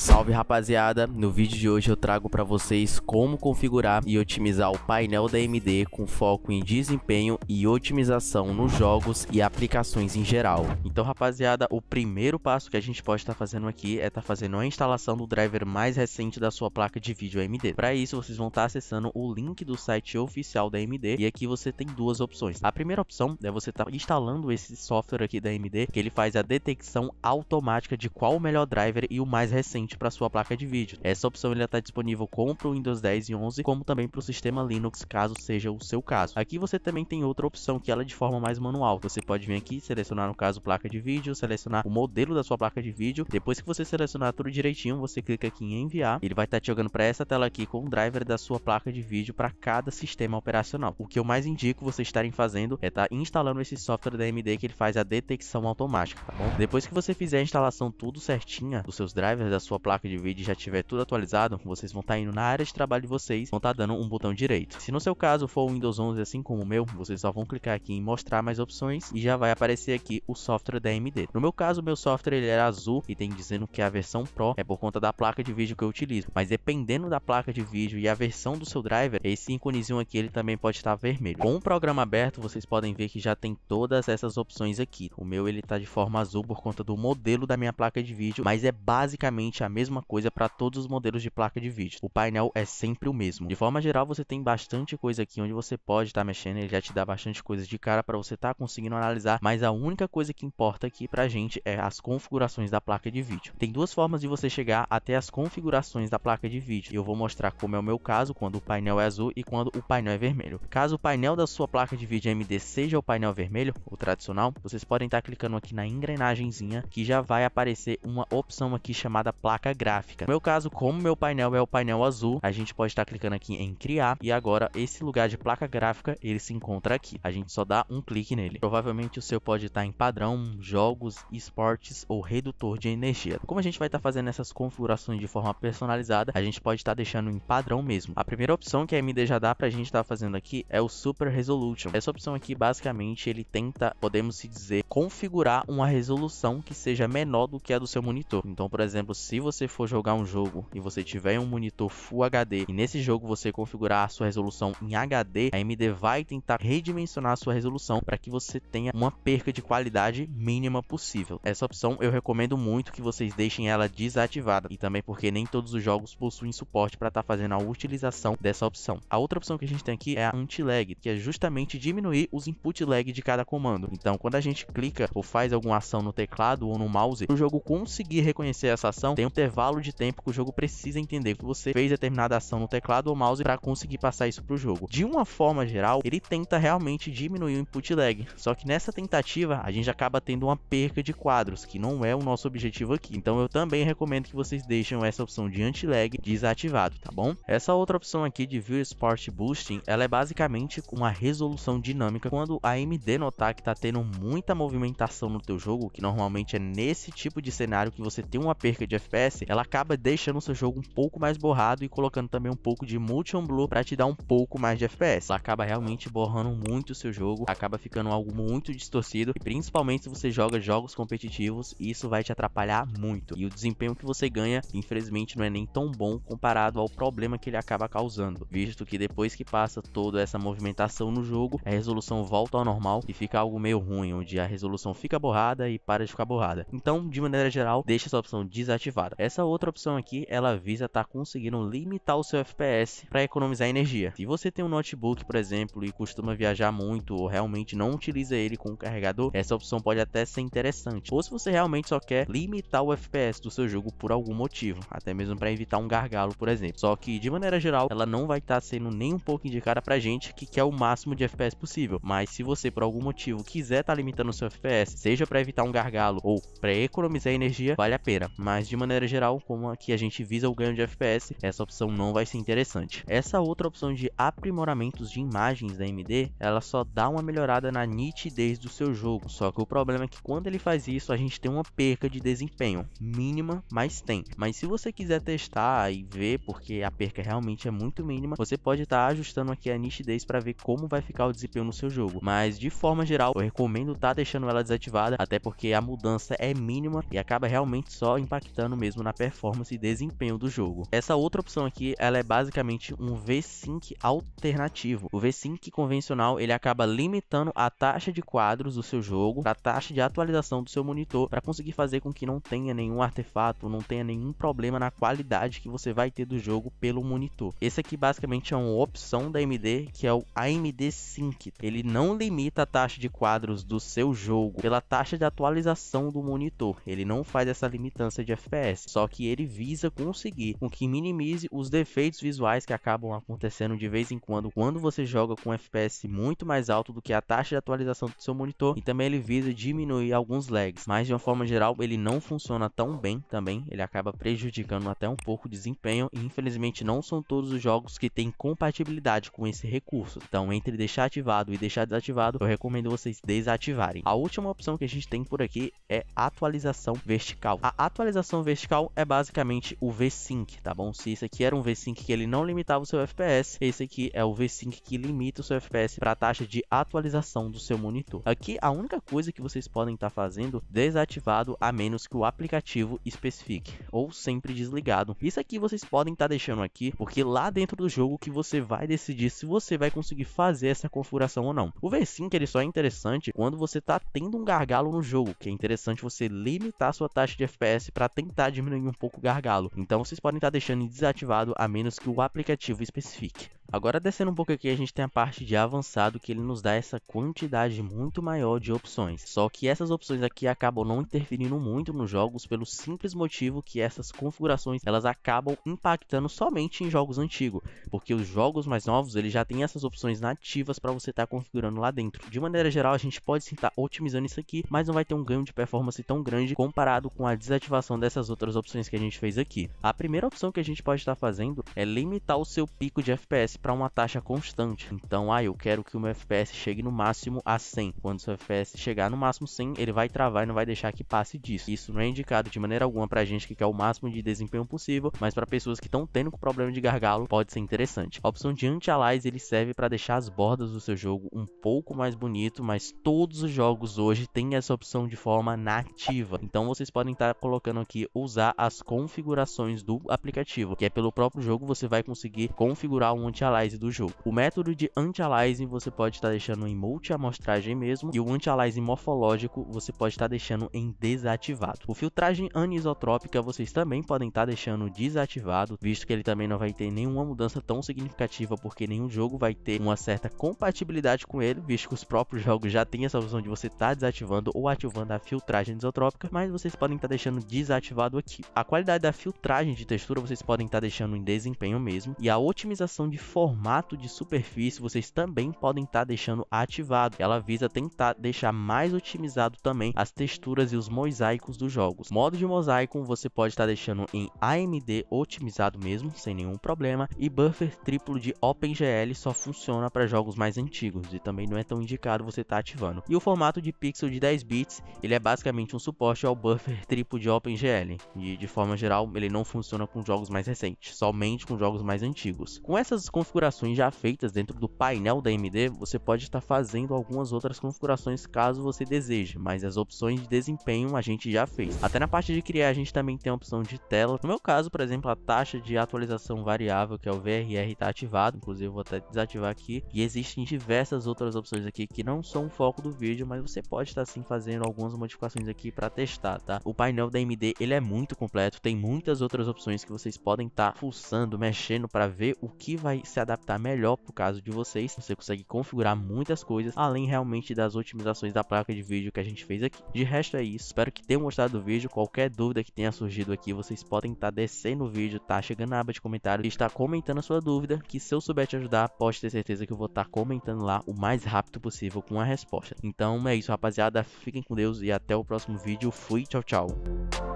Salve rapaziada, no vídeo de hoje eu trago para vocês como configurar e otimizar o painel da AMD com foco em desempenho e otimização nos jogos e aplicações em geral. Então rapaziada, o primeiro passo que a gente pode estar tá fazendo aqui é estar tá fazendo a instalação do driver mais recente da sua placa de vídeo AMD. Para isso vocês vão estar tá acessando o link do site oficial da AMD e aqui você tem duas opções. A primeira opção é você estar tá instalando esse software aqui da AMD que ele faz a detecção automática de qual o melhor driver e o mais recente para sua placa de vídeo. Essa opção está disponível como para o Windows 10 e 11, como também para o sistema Linux, caso seja o seu caso. Aqui você também tem outra opção que ela é de forma mais manual. Você pode vir aqui, selecionar no caso placa de vídeo, selecionar o modelo da sua placa de vídeo. Depois que você selecionar tudo direitinho, você clica aqui em enviar. Ele vai estar tá te jogando para essa tela aqui com o driver da sua placa de vídeo para cada sistema operacional. O que eu mais indico vocês estarem fazendo é estar tá instalando esse software da AMD que ele faz a detecção automática, tá bom? Depois que você fizer a instalação tudo certinha dos seus drivers da sua sua placa de vídeo já tiver tudo atualizado, vocês vão estar tá indo na área de trabalho de vocês, vão estar tá dando um botão direito. Se no seu caso for o Windows 11 assim como o meu, vocês só vão clicar aqui em mostrar mais opções e já vai aparecer aqui o software da AMD. No meu caso, o meu software ele era azul e tem dizendo que a versão Pro é por conta da placa de vídeo que eu utilizo, mas dependendo da placa de vídeo e a versão do seu driver, esse íconezinho aqui ele também pode estar vermelho. Com o programa aberto, vocês podem ver que já tem todas essas opções aqui. O meu ele tá de forma azul por conta do modelo da minha placa de vídeo, mas é basicamente a a mesma coisa para todos os modelos de placa de vídeo. O painel é sempre o mesmo. De forma geral, você tem bastante coisa aqui onde você pode estar tá mexendo, ele já te dá bastante coisa de cara para você estar tá conseguindo analisar, mas a única coisa que importa aqui para a gente é as configurações da placa de vídeo. Tem duas formas de você chegar até as configurações da placa de vídeo. Eu vou mostrar como é o meu caso quando o painel é azul e quando o painel é vermelho. Caso o painel da sua placa de vídeo AMD seja o painel vermelho, o tradicional, vocês podem estar tá clicando aqui na engrenagemzinha que já vai aparecer uma opção aqui chamada placa placa gráfica. No meu caso, como meu painel é o painel azul, a gente pode estar clicando aqui em criar e agora esse lugar de placa gráfica, ele se encontra aqui. A gente só dá um clique nele. Provavelmente o seu pode estar em padrão, jogos, esportes ou redutor de energia. Como a gente vai estar fazendo essas configurações de forma personalizada, a gente pode estar deixando em padrão mesmo. A primeira opção que a AMD já dá pra gente estar fazendo aqui é o Super Resolution. Essa opção aqui, basicamente, ele tenta, podemos se dizer, configurar uma resolução que seja menor do que a do seu monitor. Então, por exemplo, se se você for jogar um jogo e você tiver um monitor Full HD e nesse jogo você configurar a sua resolução em HD, a AMD vai tentar redimensionar a sua resolução para que você tenha uma perca de qualidade mínima possível. Essa opção eu recomendo muito que vocês deixem ela desativada e também porque nem todos os jogos possuem suporte para estar tá fazendo a utilização dessa opção. A outra opção que a gente tem aqui é a anti-lag, que é justamente diminuir os input lag de cada comando. Então, quando a gente clica ou faz alguma ação no teclado ou no mouse, o jogo conseguir reconhecer essa ação, tem um intervalo de tempo que o jogo precisa entender que você fez determinada ação no teclado ou mouse para conseguir passar isso pro jogo. De uma forma geral, ele tenta realmente diminuir o input lag, só que nessa tentativa a gente acaba tendo uma perca de quadros, que não é o nosso objetivo aqui. Então eu também recomendo que vocês deixem essa opção de anti-lag desativado, tá bom? Essa outra opção aqui de View Sport Boosting, ela é basicamente uma resolução dinâmica quando a AMD notar que está tendo muita movimentação no teu jogo, que normalmente é nesse tipo de cenário que você tem uma perca de FPS FPS, ela acaba deixando o seu jogo um pouco mais borrado e colocando também um pouco de motion Blue para te dar um pouco mais de FPS. Ela acaba realmente borrando muito o seu jogo, acaba ficando algo muito distorcido e principalmente se você joga jogos competitivos, isso vai te atrapalhar muito. E o desempenho que você ganha, infelizmente, não é nem tão bom comparado ao problema que ele acaba causando, visto que depois que passa toda essa movimentação no jogo, a resolução volta ao normal e fica algo meio ruim, onde a resolução fica borrada e para de ficar borrada. Então, de maneira geral, deixa essa opção desativada. Essa outra opção aqui, ela visa estar tá conseguindo limitar o seu FPS para economizar energia. Se você tem um notebook, por exemplo, e costuma viajar muito ou realmente não utiliza ele com o carregador, essa opção pode até ser interessante. Ou se você realmente só quer limitar o FPS do seu jogo por algum motivo, até mesmo para evitar um gargalo, por exemplo. Só que de maneira geral, ela não vai estar tá sendo nem um pouco indicada pra gente que quer o máximo de FPS possível. Mas se você por algum motivo quiser estar tá limitando o seu FPS, seja para evitar um gargalo ou para economizar energia, vale a pena. Mas de maneira geral, como aqui a gente visa o ganho de FPS, essa opção não vai ser interessante. Essa outra opção de aprimoramentos de imagens da AMD, ela só dá uma melhorada na nitidez do seu jogo, só que o problema é que quando ele faz isso, a gente tem uma perca de desempenho, mínima, mas tem. Mas se você quiser testar e ver, porque a perca realmente é muito mínima, você pode estar tá ajustando aqui a nitidez para ver como vai ficar o desempenho no seu jogo. Mas de forma geral, eu recomendo estar tá deixando ela desativada, até porque a mudança é mínima e acaba realmente só impactando mesmo mesmo na performance e desempenho do jogo. Essa outra opção aqui, ela é basicamente um VSync alternativo. O VSync convencional, ele acaba limitando a taxa de quadros do seu jogo, a taxa de atualização do seu monitor, para conseguir fazer com que não tenha nenhum artefato, não tenha nenhum problema na qualidade que você vai ter do jogo pelo monitor. Esse aqui basicamente é uma opção da AMD, que é o AMD Sync. Ele não limita a taxa de quadros do seu jogo pela taxa de atualização do monitor. Ele não faz essa limitância de FPS só que ele visa conseguir com que minimize os defeitos visuais que acabam acontecendo de vez em quando quando você joga com FPS muito mais alto do que a taxa de atualização do seu monitor e também ele visa diminuir alguns lags, mas de uma forma geral ele não funciona tão bem também, ele acaba prejudicando até um pouco o desempenho e infelizmente não são todos os jogos que têm compatibilidade com esse recurso, então entre deixar ativado e deixar desativado eu recomendo vocês desativarem. A última opção que a gente tem por aqui é atualização vertical. A atualização vertical vertical é basicamente o VSync, tá bom? Se isso aqui era um VSync que ele não limitava o seu FPS, esse aqui é o VSync que limita o seu FPS para a taxa de atualização do seu monitor. Aqui a única coisa que vocês podem estar tá fazendo desativado a menos que o aplicativo especifique ou sempre desligado. Isso aqui vocês podem estar tá deixando aqui, porque lá dentro do jogo que você vai decidir se você vai conseguir fazer essa configuração ou não. O VSync ele só é interessante quando você está tendo um gargalo no jogo, que é interessante você limitar sua taxa de FPS para tentar diminuir um pouco o gargalo, então vocês podem estar deixando desativado a menos que o aplicativo especifique. Agora descendo um pouco aqui a gente tem a parte de avançado que ele nos dá essa quantidade muito maior de opções. Só que essas opções aqui acabam não interferindo muito nos jogos pelo simples motivo que essas configurações elas acabam impactando somente em jogos antigos. Porque os jogos mais novos ele já tem essas opções nativas para você estar tá configurando lá dentro. De maneira geral a gente pode sim estar tá otimizando isso aqui, mas não vai ter um ganho de performance tão grande comparado com a desativação dessas outras opções que a gente fez aqui. A primeira opção que a gente pode estar tá fazendo é limitar o seu pico de FPS para uma taxa constante. Então, ah, eu quero que o meu FPS chegue no máximo a 100. Quando seu FPS chegar no máximo 100, ele vai travar e não vai deixar que passe disso. Isso não é indicado de maneira alguma para gente que quer o máximo de desempenho possível, mas para pessoas que estão tendo problema de gargalo, pode ser interessante. A opção de anti-alias ele serve para deixar as bordas do seu jogo um pouco mais bonito, mas todos os jogos hoje têm essa opção de forma nativa. Então vocês podem estar tá colocando aqui usar as configurações do aplicativo, que é pelo próprio jogo você vai conseguir configurar um anti anti-aliasing do jogo. O método de anti-aliasing você pode estar tá deixando em multi-amostragem mesmo, e o anti-aliasing morfológico você pode estar tá deixando em desativado. O filtragem anisotrópica vocês também podem estar tá deixando desativado, visto que ele também não vai ter nenhuma mudança tão significativa, porque nenhum jogo vai ter uma certa compatibilidade com ele, visto que os próprios jogos já têm essa opção de você estar desativando ou ativando a filtragem anisotrópica, mas vocês podem estar deixando desativado aqui. A qualidade da filtragem de textura vocês podem estar deixando em desempenho mesmo, e a otimização de formato de superfície vocês também podem estar tá deixando ativado. Ela visa tentar deixar mais otimizado também as texturas e os mosaicos dos jogos. Modo de mosaico você pode estar tá deixando em AMD otimizado mesmo, sem nenhum problema. E buffer triplo de OpenGL só funciona para jogos mais antigos e também não é tão indicado você estar tá ativando. E o formato de pixel de 10 bits, ele é basicamente um suporte ao buffer triplo de OpenGL. E de forma geral, ele não funciona com jogos mais recentes, somente com jogos mais antigos. Com essas configurações já feitas dentro do painel da AMD, você pode estar fazendo algumas outras configurações caso você deseje, mas as opções de desempenho a gente já fez. Até na parte de criar a gente também tem a opção de tela. No meu caso, por exemplo, a taxa de atualização variável, que é o VRR, está ativado, inclusive vou até desativar aqui. E existem diversas outras opções aqui que não são o foco do vídeo, mas você pode estar sim fazendo algumas modificações aqui para testar, tá? O painel da AMD, ele é muito completo, tem muitas outras opções que vocês podem estar tá fuçando, mexendo para ver o que vai se se adaptar melhor pro caso de vocês. Você consegue configurar muitas coisas, além realmente das otimizações da placa de vídeo que a gente fez aqui. De resto é isso, espero que tenham gostado do vídeo. Qualquer dúvida que tenha surgido aqui, vocês podem estar tá descendo o vídeo, tá chegando na aba de comentários, e estar comentando a sua dúvida, que se eu souber te ajudar, pode ter certeza que eu vou estar tá comentando lá o mais rápido possível com a resposta. Então é isso, rapaziada. Fiquem com Deus e até o próximo vídeo. Fui, tchau, tchau.